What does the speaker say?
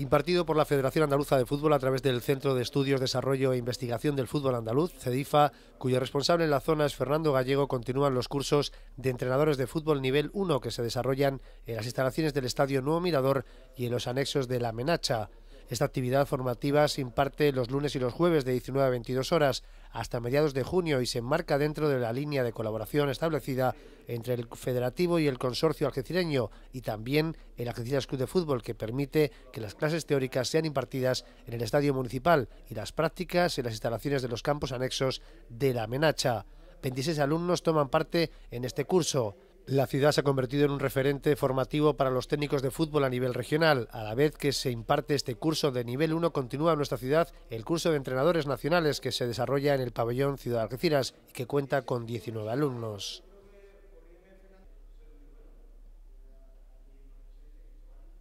impartido por la Federación Andaluza de Fútbol a través del Centro de Estudios, Desarrollo e Investigación del Fútbol Andaluz, CEDIFA, cuyo responsable en la zona es Fernando Gallego, continúan los cursos de entrenadores de fútbol nivel 1 que se desarrollan en las instalaciones del Estadio Nuevo Mirador y en los anexos de la Menacha. Esta actividad formativa se imparte los lunes y los jueves de 19 a 22 horas hasta mediados de junio y se enmarca dentro de la línea de colaboración establecida entre el Federativo y el Consorcio Algecireño y también el Algeciras Club de Fútbol, que permite que las clases teóricas sean impartidas en el Estadio Municipal y las prácticas en las instalaciones de los campos anexos de la Menacha. 26 alumnos toman parte en este curso. La ciudad se ha convertido en un referente formativo para los técnicos de fútbol a nivel regional. A la vez que se imparte este curso de nivel 1, continúa en nuestra ciudad el curso de entrenadores nacionales que se desarrolla en el pabellón Ciudad Algeciras y que cuenta con 19 alumnos.